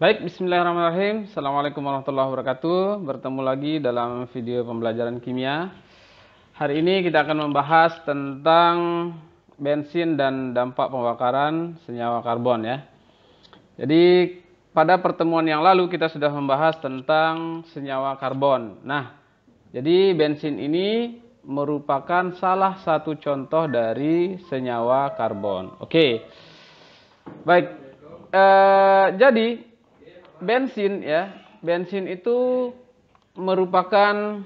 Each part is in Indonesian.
Baik, bismillahirrahmanirrahim. Assalamualaikum warahmatullahi wabarakatuh. Bertemu lagi dalam video pembelajaran kimia. Hari ini kita akan membahas tentang bensin dan dampak pembakaran senyawa karbon ya. Jadi pada pertemuan yang lalu kita sudah membahas tentang senyawa karbon. Nah, jadi bensin ini merupakan salah satu contoh dari senyawa karbon. Oke. Baik. Eh, jadi bensin ya, bensin itu merupakan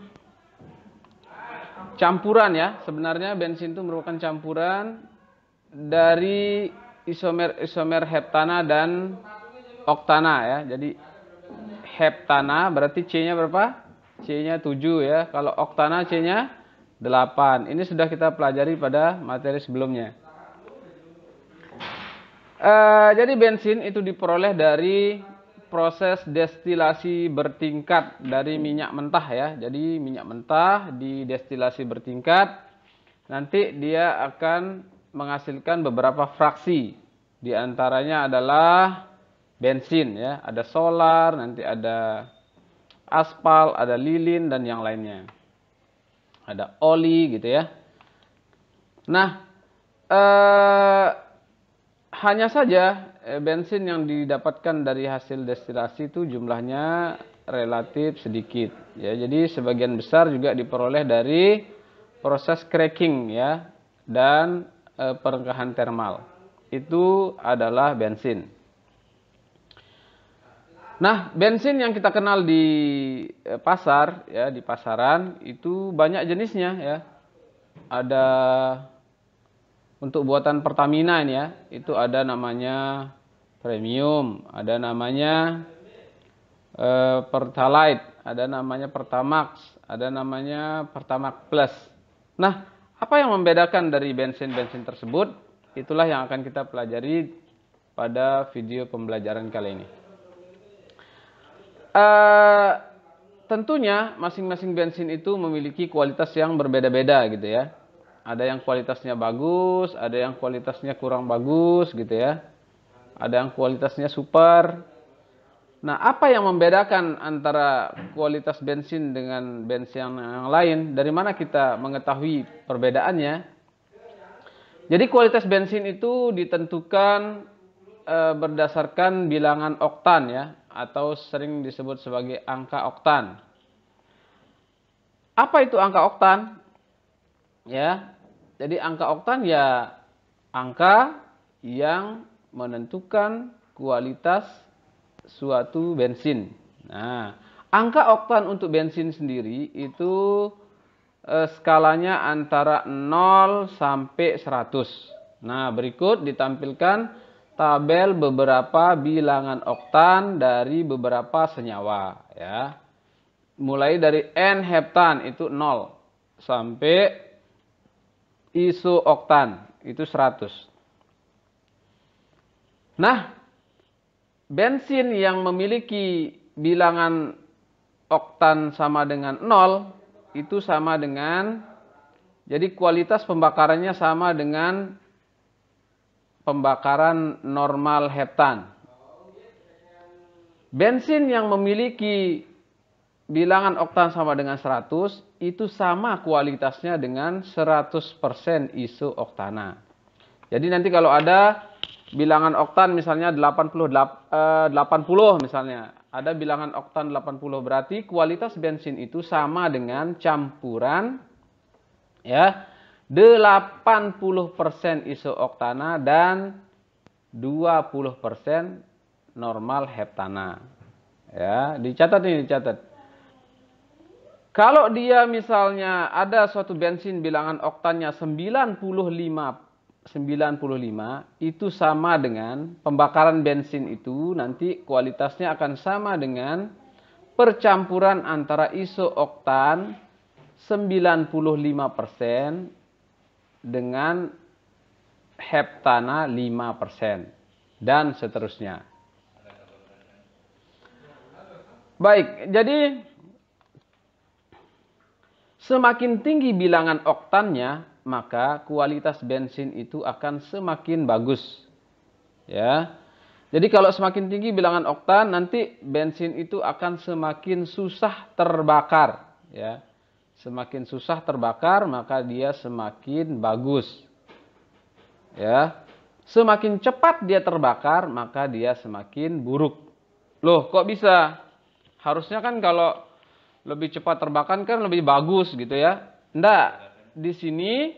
campuran ya. Sebenarnya bensin itu merupakan campuran dari isomer isomer heptana dan oktana ya. Jadi heptana berarti C-nya berapa? C-nya 7 ya. Kalau oktana C-nya 8. Ini sudah kita pelajari pada materi sebelumnya. uh, jadi bensin itu diperoleh dari proses destilasi bertingkat dari minyak mentah ya. Jadi minyak mentah di destilasi bertingkat nanti dia akan menghasilkan beberapa fraksi. Di antaranya adalah bensin ya, ada solar, nanti ada aspal, ada lilin dan yang lainnya. Ada oli gitu ya. Nah, eh, hanya saja Eh, bensin yang didapatkan dari hasil destilasi itu jumlahnya relatif sedikit ya. Jadi sebagian besar juga diperoleh dari proses cracking ya dan e, eh, perengkahan termal. Itu adalah bensin. Nah, bensin yang kita kenal di eh, pasar ya, di pasaran itu banyak jenisnya ya. Ada untuk buatan Pertamina ini ya, itu ada namanya premium, ada namanya eh, Pertalite, ada namanya Pertamax, ada namanya Pertamax Plus. Nah, apa yang membedakan dari bensin-bensin tersebut? Itulah yang akan kita pelajari pada video pembelajaran kali ini. Uh, tentunya masing-masing bensin itu memiliki kualitas yang berbeda-beda gitu ya ada yang kualitasnya bagus, ada yang kualitasnya kurang bagus gitu ya. Ada yang kualitasnya super. Nah, apa yang membedakan antara kualitas bensin dengan bensin yang lain? Dari mana kita mengetahui perbedaannya? Jadi kualitas bensin itu ditentukan e, berdasarkan bilangan oktan ya atau sering disebut sebagai angka oktan. Apa itu angka oktan? Ya, jadi angka oktan ya angka yang menentukan kualitas suatu bensin. Nah, angka oktan untuk bensin sendiri itu eh, skalanya antara 0 sampai 100. Nah, berikut ditampilkan tabel beberapa bilangan oktan dari beberapa senyawa ya. Mulai dari N heptan itu 0 sampai iso oktan itu 100. Nah, bensin yang memiliki bilangan oktan sama dengan 0 itu sama dengan jadi kualitas pembakarannya sama dengan pembakaran normal heptan. Bensin yang memiliki bilangan oktan sama dengan 100 itu sama kualitasnya dengan 100% iso oktana. Jadi nanti kalau ada bilangan oktan misalnya 80 80 eh, misalnya, ada bilangan oktan 80 berarti kualitas bensin itu sama dengan campuran ya 80% iso oktana dan 20% normal heptana. Ya, dicatat ini dicatat. Kalau dia misalnya ada suatu bensin bilangan oktannya 95 95 itu sama dengan pembakaran bensin itu nanti kualitasnya akan sama dengan percampuran antara iso oktan 95% dengan heptana 5% dan seterusnya. Baik, jadi Semakin tinggi bilangan oktannya, maka kualitas bensin itu akan semakin bagus. Ya. Jadi kalau semakin tinggi bilangan oktan, nanti bensin itu akan semakin susah terbakar, ya. Semakin susah terbakar, maka dia semakin bagus. Ya. Semakin cepat dia terbakar, maka dia semakin buruk. Loh, kok bisa? Harusnya kan kalau lebih cepat terbakar kan lebih bagus gitu ya. Enggak. Di sini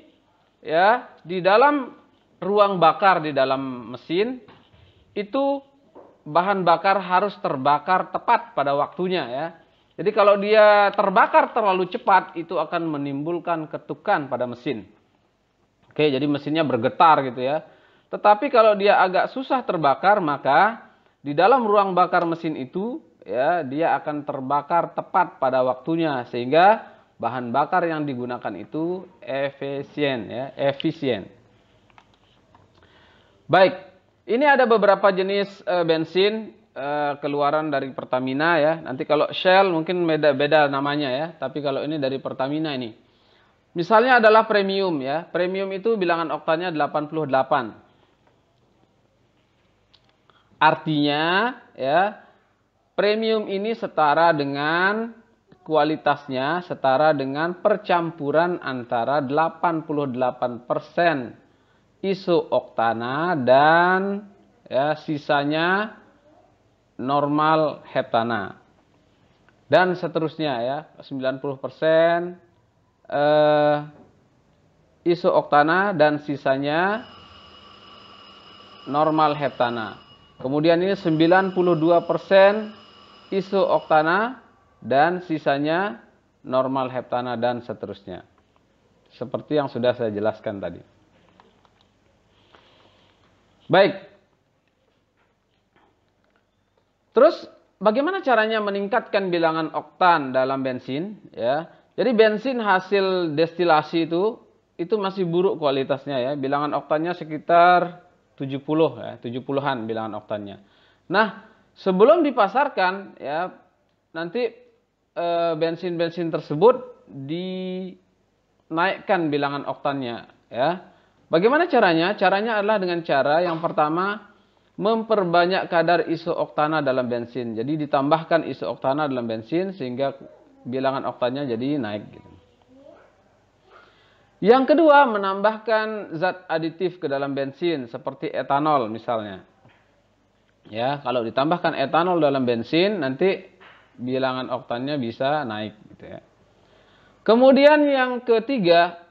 ya, di dalam ruang bakar di dalam mesin itu bahan bakar harus terbakar tepat pada waktunya ya. Jadi kalau dia terbakar terlalu cepat itu akan menimbulkan ketukan pada mesin. Oke, jadi mesinnya bergetar gitu ya. Tetapi kalau dia agak susah terbakar maka di dalam ruang bakar mesin itu ya dia akan terbakar tepat pada waktunya sehingga bahan bakar yang digunakan itu efisien ya, efisien. Baik, ini ada beberapa jenis e, bensin e, keluaran dari Pertamina ya. Nanti kalau Shell mungkin beda-beda namanya ya, tapi kalau ini dari Pertamina ini. Misalnya adalah premium ya. Premium itu bilangan oktannya 88. Artinya ya Premium ini setara dengan kualitasnya setara dengan percampuran antara 88% oktana dan ya, sisanya normal heptana. Dan seterusnya ya, 90% eh, oktana dan sisanya normal heptana. Kemudian ini 92% oktana dan sisanya normal heptana dan seterusnya. Seperti yang sudah saya jelaskan tadi. Baik. Terus bagaimana caranya meningkatkan bilangan oktan dalam bensin ya? Jadi bensin hasil destilasi itu itu masih buruk kualitasnya ya. Bilangan oktannya sekitar 70 ya, 70-an bilangan oktannya. Nah, sebelum dipasarkan ya nanti eh, bensin-bensin tersebut dinaikkan bilangan oktannya ya. Bagaimana caranya? Caranya adalah dengan cara yang pertama memperbanyak kadar oktana dalam bensin. Jadi ditambahkan oktana dalam bensin sehingga bilangan oktannya jadi naik gitu. Yang kedua, menambahkan zat aditif ke dalam bensin seperti etanol misalnya ya kalau ditambahkan etanol dalam bensin nanti bilangan oktannya bisa naik gitu ya. Kemudian yang ketiga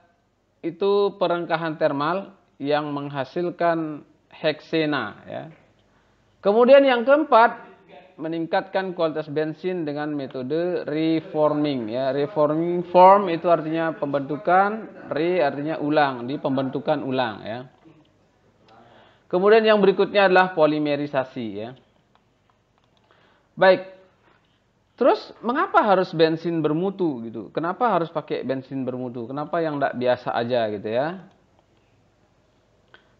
itu perengkahan termal yang menghasilkan heksena ya. Kemudian yang keempat meningkatkan kualitas bensin dengan metode reforming ya. Reforming form itu artinya pembentukan, re artinya ulang, di pembentukan ulang ya. Kemudian yang berikutnya adalah polimerisasi ya. Baik. Terus mengapa harus bensin bermutu gitu? Kenapa harus pakai bensin bermutu? Kenapa yang tidak biasa aja gitu ya?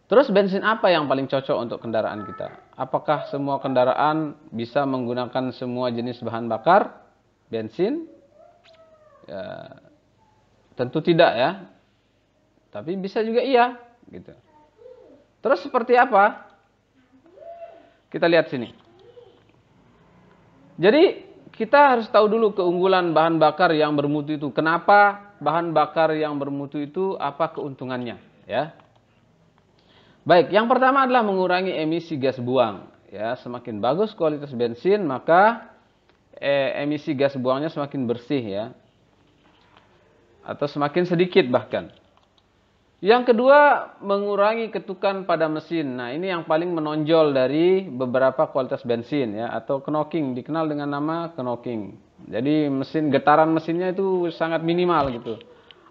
Terus bensin apa yang paling cocok untuk kendaraan kita? Apakah semua kendaraan bisa menggunakan semua jenis bahan bakar bensin? Ya, tentu tidak ya. Tapi bisa juga iya gitu. Terus seperti apa? Kita lihat sini. Jadi kita harus tahu dulu keunggulan bahan bakar yang bermutu itu. Kenapa bahan bakar yang bermutu itu apa keuntungannya, ya? Baik, yang pertama adalah mengurangi emisi gas buang, ya. Semakin bagus kualitas bensin, maka eh, emisi gas buangnya semakin bersih, ya. Atau semakin sedikit bahkan. Yang kedua, mengurangi ketukan pada mesin. Nah, ini yang paling menonjol dari beberapa kualitas bensin ya atau knocking dikenal dengan nama knocking. Jadi mesin getaran mesinnya itu sangat minimal gitu.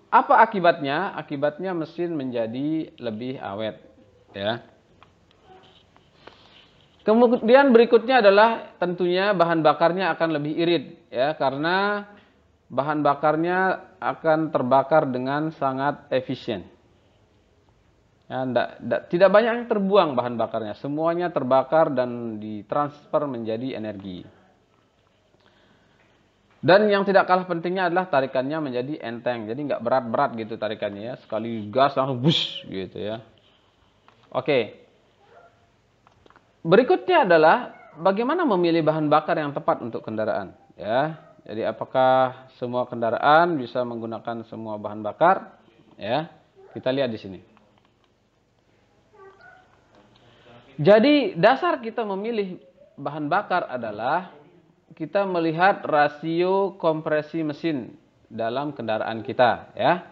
Apa akibatnya? Akibatnya mesin menjadi lebih awet ya. Kemudian berikutnya adalah tentunya bahan bakarnya akan lebih irit ya karena bahan bakarnya akan terbakar dengan sangat efisien. Ya, enggak, enggak, tidak banyak yang terbuang bahan bakarnya, semuanya terbakar dan ditransfer menjadi energi. Dan yang tidak kalah pentingnya adalah tarikannya menjadi enteng, jadi nggak berat-berat gitu tarikannya ya, sekali gas langsung bus gitu ya. Oke, berikutnya adalah bagaimana memilih bahan bakar yang tepat untuk kendaraan ya. Jadi apakah semua kendaraan bisa menggunakan semua bahan bakar ya? Kita lihat di sini. Jadi dasar kita memilih bahan bakar adalah kita melihat rasio kompresi mesin dalam kendaraan kita ya.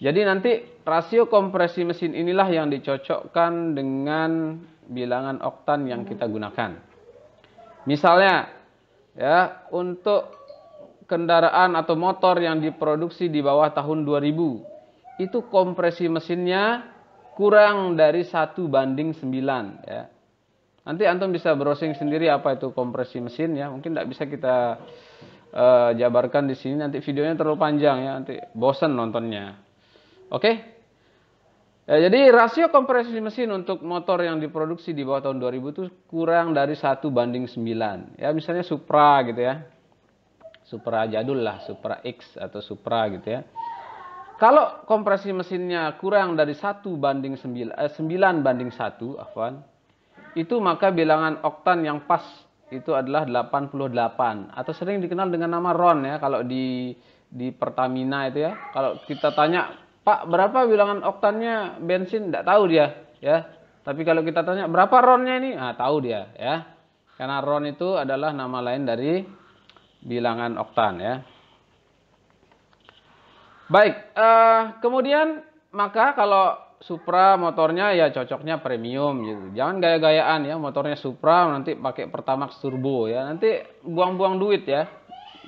Jadi nanti rasio kompresi mesin inilah yang dicocokkan dengan bilangan oktan yang kita gunakan. Misalnya ya untuk kendaraan atau motor yang diproduksi di bawah tahun 2000 itu kompresi mesinnya kurang dari satu banding 9 ya. Nanti antum bisa browsing sendiri apa itu kompresi mesin ya. Mungkin tidak bisa kita uh, jabarkan di sini nanti videonya terlalu panjang ya, nanti bosen nontonnya. Oke? Okay? Ya, jadi rasio kompresi mesin untuk motor yang diproduksi di bawah tahun 2000 itu kurang dari satu banding 9. Ya, misalnya Supra gitu ya. Supra jadul lah, Supra X atau Supra gitu ya kalau kompresi mesinnya kurang dari 1 banding 9, eh, 9 banding 1, afwan, itu maka bilangan oktan yang pas itu adalah 88 atau sering dikenal dengan nama RON ya kalau di di Pertamina itu ya. Kalau kita tanya, "Pak, berapa bilangan oktannya bensin?" tidak tahu dia, ya. Tapi kalau kita tanya, "Berapa RONnya ini?" Nah, tahu dia, ya. Karena RON itu adalah nama lain dari bilangan oktan ya. Baik, uh, kemudian maka kalau Supra motornya ya cocoknya premium gitu. Jangan gaya-gayaan ya motornya Supra nanti pakai Pertamax turbo ya. Nanti buang-buang duit ya.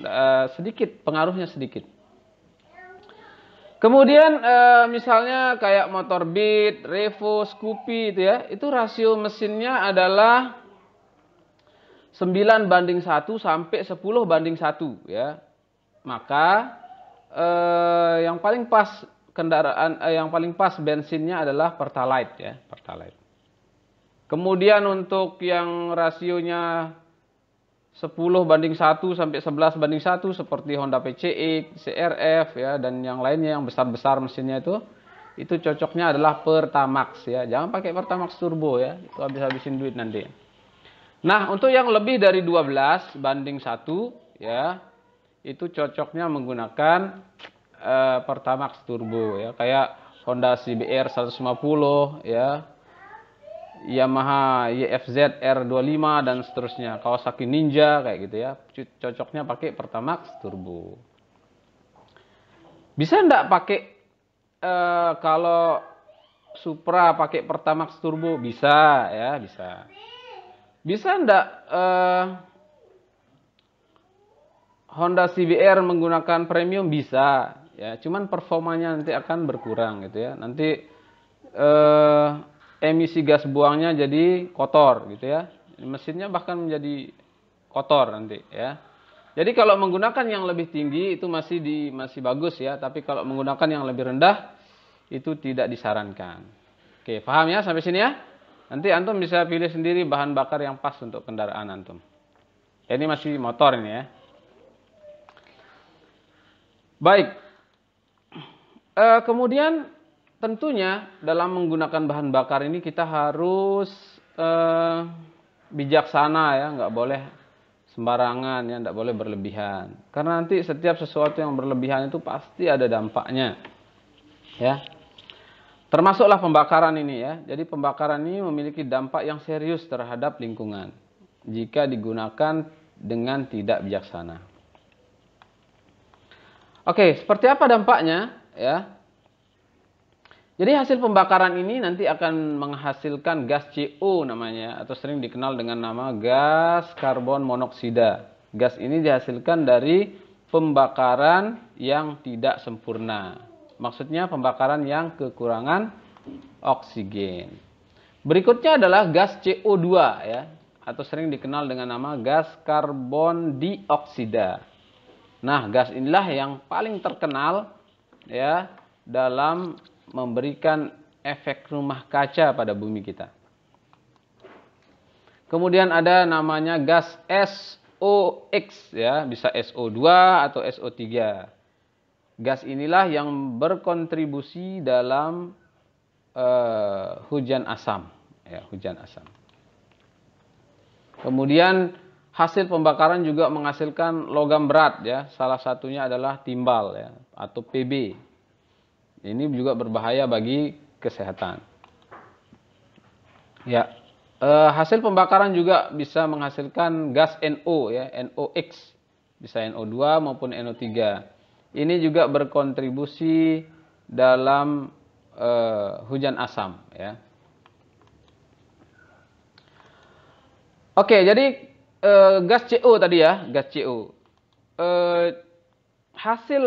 Uh, sedikit pengaruhnya sedikit. Kemudian uh, misalnya kayak motor Beat, Revo, Scoopy itu ya, itu rasio mesinnya adalah 9 banding 1 sampai 10 banding 1 ya. Maka eh, yang paling pas kendaraan eh, yang paling pas bensinnya adalah Pertalite ya, Pertalite. Kemudian untuk yang rasionya 10 banding 1 sampai 11 banding 1 seperti Honda PCX, CRF ya dan yang lainnya yang besar-besar mesinnya itu itu cocoknya adalah Pertamax ya. Jangan pakai Pertamax turbo ya, itu habis-habisin duit nanti. Nah, untuk yang lebih dari 12 banding 1 ya, itu cocoknya menggunakan uh, Pertamax turbo ya, kayak Honda CBR 150 ya. Yamaha YFZ R25 dan seterusnya, Kawasaki Ninja kayak gitu ya. Cocoknya pakai Pertamax turbo. Bisa ndak pakai uh, kalau Supra pakai Pertamax turbo? Bisa ya, bisa. Bisa ndak uh, Honda CBR menggunakan premium bisa ya cuman performanya nanti akan berkurang gitu ya nanti eh, emisi gas buangnya jadi kotor gitu ya mesinnya bahkan menjadi kotor nanti ya jadi kalau menggunakan yang lebih tinggi itu masih di masih bagus ya tapi kalau menggunakan yang lebih rendah itu tidak disarankan oke paham ya sampai sini ya nanti antum bisa pilih sendiri bahan bakar yang pas untuk kendaraan antum ya, ini masih motor ini ya Baik. E, kemudian tentunya dalam menggunakan bahan bakar ini kita harus e, bijaksana ya, nggak boleh sembarangan ya, nggak boleh berlebihan. Karena nanti setiap sesuatu yang berlebihan itu pasti ada dampaknya. Ya. Termasuklah pembakaran ini ya. Jadi pembakaran ini memiliki dampak yang serius terhadap lingkungan jika digunakan dengan tidak bijaksana. Oke, seperti apa dampaknya ya? Jadi hasil pembakaran ini nanti akan menghasilkan gas CO namanya atau sering dikenal dengan nama gas karbon monoksida. Gas ini dihasilkan dari pembakaran yang tidak sempurna. Maksudnya pembakaran yang kekurangan oksigen. Berikutnya adalah gas CO2 ya atau sering dikenal dengan nama gas karbon dioksida. Nah, gas inilah yang paling terkenal ya dalam memberikan efek rumah kaca pada bumi kita. Kemudian ada namanya gas SOx ya, bisa SO2 atau SO3. Gas inilah yang berkontribusi dalam uh, hujan asam ya, hujan asam. Kemudian hasil pembakaran juga menghasilkan logam berat ya. Salah satunya adalah timbal ya atau PB. Ini juga berbahaya bagi kesehatan. Ya, e, hasil pembakaran juga bisa menghasilkan gas NO ya, NOx, bisa NO2 maupun NO3. Ini juga berkontribusi dalam e, hujan asam ya. Oke, jadi Eh, gas CO tadi ya, gas CO. Uh, eh, hasil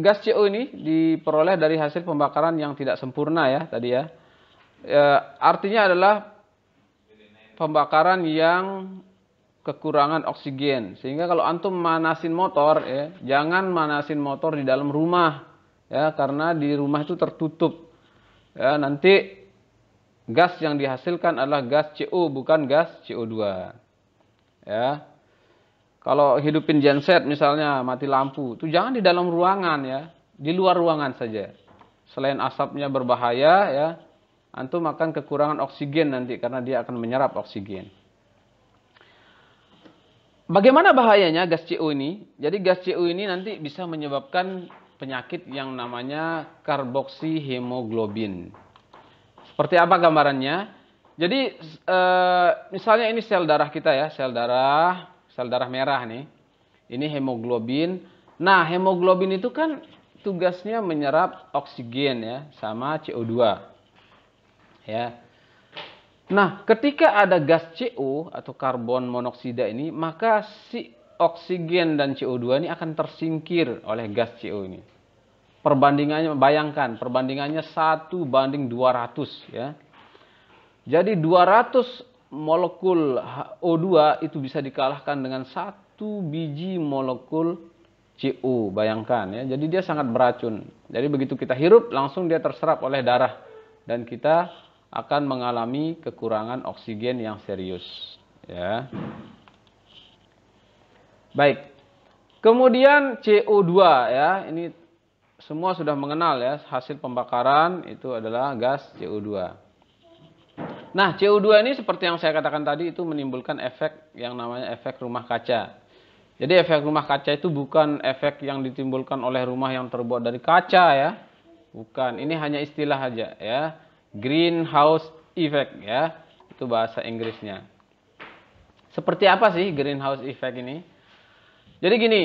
gas CO ini diperoleh dari hasil pembakaran yang tidak sempurna ya tadi ya. Uh, artinya adalah pembakaran yang kekurangan oksigen. Sehingga kalau antum manasin motor ya, jangan manasin motor di dalam rumah ya karena di rumah itu tertutup. Ya, nanti gas yang dihasilkan adalah gas CO bukan gas CO2 ya kalau hidupin genset misalnya mati lampu itu jangan di dalam ruangan ya di luar ruangan saja selain asapnya berbahaya ya antum akan kekurangan oksigen nanti karena dia akan menyerap oksigen Bagaimana bahayanya gas CO ini? Jadi gas CO ini nanti bisa menyebabkan penyakit yang namanya karboksihemoglobin. Seperti apa gambarannya? Jadi eh, misalnya ini sel darah kita ya, sel darah, sel darah merah nih. Ini hemoglobin. Nah, hemoglobin itu kan tugasnya menyerap oksigen ya sama CO2. Ya. Nah, ketika ada gas CO atau karbon monoksida ini, maka si oksigen dan CO2 ini akan tersingkir oleh gas CO ini. Perbandingannya bayangkan, perbandingannya 1 banding 200 ya jadi 200 molekul O2 itu bisa dikalahkan dengan satu biji molekul CO. Bayangkan ya. Jadi dia sangat beracun. Jadi begitu kita hirup langsung dia terserap oleh darah dan kita akan mengalami kekurangan oksigen yang serius ya. Baik. Kemudian CO2 ya. Ini semua sudah mengenal ya hasil pembakaran itu adalah gas CO2. Nah, CO2 ini seperti yang saya katakan tadi itu menimbulkan efek yang namanya efek rumah kaca. Jadi efek rumah kaca itu bukan efek yang ditimbulkan oleh rumah yang terbuat dari kaca ya. Bukan, ini hanya istilah aja ya. Greenhouse effect ya. Itu bahasa Inggrisnya. Seperti apa sih greenhouse effect ini? Jadi gini,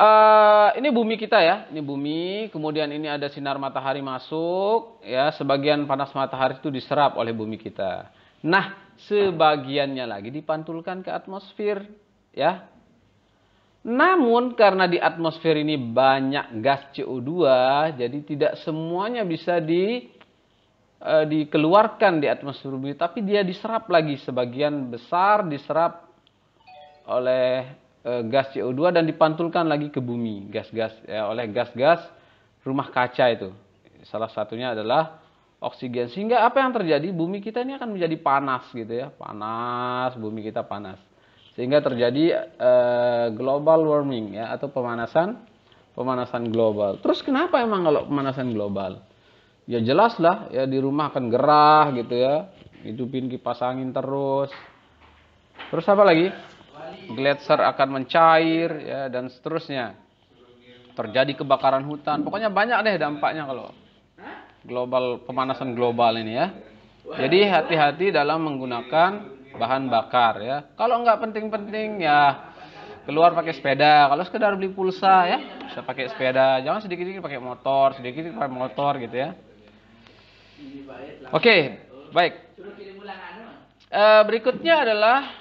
Uh, ini bumi kita ya, ini bumi. Kemudian ini ada sinar matahari masuk, ya. Sebagian panas matahari itu diserap oleh bumi kita. Nah, sebagiannya lagi dipantulkan ke atmosfer, ya. Namun karena di atmosfer ini banyak gas CO2, jadi tidak semuanya bisa di uh, dikeluarkan di atmosfer bumi, tapi dia diserap lagi sebagian besar diserap oleh Eh, gas CO2 dan dipantulkan lagi ke bumi gas-gas eh, oleh gas-gas rumah kaca itu. Salah satunya adalah oksigen. Sehingga apa yang terjadi? Bumi kita ini akan menjadi panas gitu ya, panas, bumi kita panas. Sehingga terjadi eh, global warming ya atau pemanasan pemanasan global. Terus kenapa emang kalau pemanasan global? Ya jelas lah ya di rumah akan gerah gitu ya, hidupin kipas angin terus. Terus apa lagi? gletser akan mencair ya dan seterusnya. Terjadi kebakaran hutan. Pokoknya banyak deh dampaknya kalau global pemanasan global ini ya. Jadi hati-hati dalam menggunakan bahan bakar ya. Kalau nggak penting-penting ya keluar pakai sepeda. Kalau sekedar beli pulsa ya, bisa pakai sepeda. Jangan sedikit-sedikit pakai motor, sedikit sedikit pakai motor gitu ya. Oke, okay, baik. uh, berikutnya adalah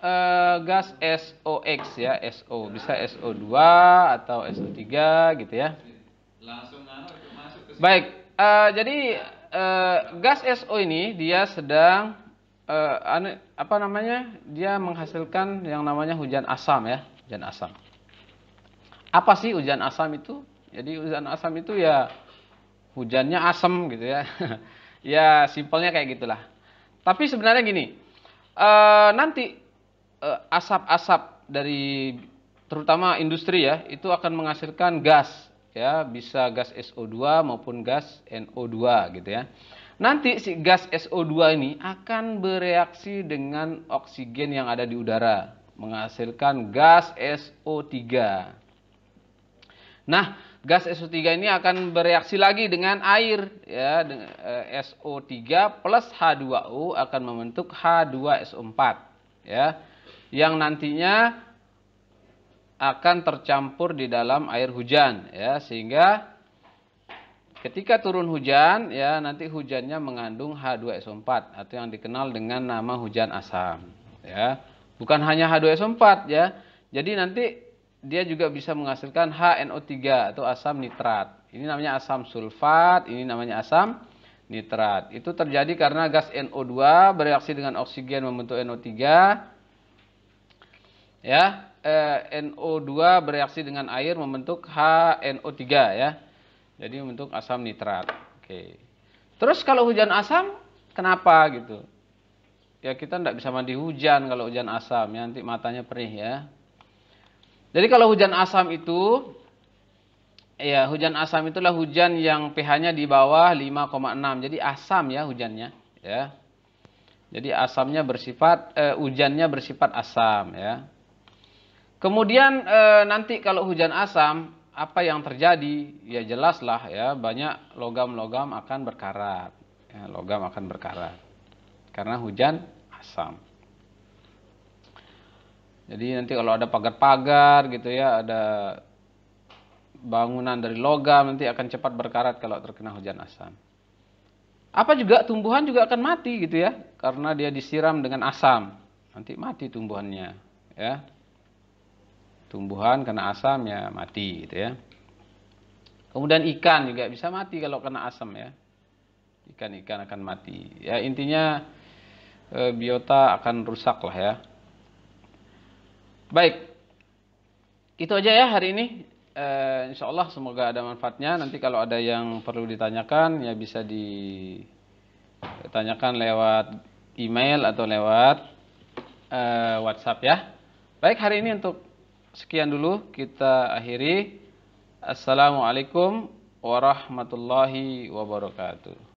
uh, gas SOX ya, SO. Bisa SO2 atau SO3 gitu ya. Anu, Baik, uh, jadi uh, gas SO ini dia sedang uh, apa namanya? Dia menghasilkan yang namanya hujan asam ya, hujan asam. Apa sih hujan asam itu? Jadi hujan asam itu ya hujannya asam gitu ya. ya simpelnya kayak gitulah. Tapi sebenarnya gini, e, nanti Eh, asap-asap dari terutama industri ya itu akan menghasilkan gas ya bisa gas SO2 maupun gas NO2 gitu ya. Nanti si gas SO2 ini akan bereaksi dengan oksigen yang ada di udara menghasilkan gas SO3. Nah, gas SO3 ini akan bereaksi lagi dengan air ya dengan, eh, SO3 plus H2O akan membentuk H2SO4 ya yang nantinya akan tercampur di dalam air hujan ya sehingga ketika turun hujan ya nanti hujannya mengandung H2SO4 atau yang dikenal dengan nama hujan asam ya bukan hanya H2SO4 ya jadi nanti dia juga bisa menghasilkan HNO3 atau asam nitrat ini namanya asam sulfat ini namanya asam nitrat itu terjadi karena gas NO2 bereaksi dengan oksigen membentuk NO3 ya eh, NO2 bereaksi dengan air membentuk HNO3 ya. Jadi membentuk asam nitrat. Oke. Terus kalau hujan asam kenapa gitu? Ya kita tidak bisa mandi hujan kalau hujan asam ya nanti matanya perih ya. Jadi kalau hujan asam itu ya hujan asam itulah hujan yang pH-nya di bawah 5,6. Jadi asam ya hujannya ya. Jadi asamnya bersifat eh, hujannya bersifat asam ya. Kemudian e, nanti kalau hujan asam apa yang terjadi ya jelaslah ya banyak logam-logam akan berkarat ya, logam akan berkarat karena hujan asam jadi nanti kalau ada pagar-pagar gitu ya ada bangunan dari logam nanti akan cepat berkarat kalau terkena hujan asam apa juga tumbuhan juga akan mati gitu ya karena dia disiram dengan asam nanti mati tumbuhannya ya tumbuhan kena asam ya mati gitu ya. Kemudian ikan juga bisa mati kalau kena asam ya. Ikan-ikan akan mati. Ya intinya e, biota akan rusak lah ya. Baik. Itu aja ya hari ini. E, insya Allah semoga ada manfaatnya. Nanti kalau ada yang perlu ditanyakan ya bisa ditanyakan lewat email atau lewat e, WhatsApp ya. Baik hari ini untuk sekian dulu kita akhiri. Assalamualaikum warahmatullahi wabarakatuh.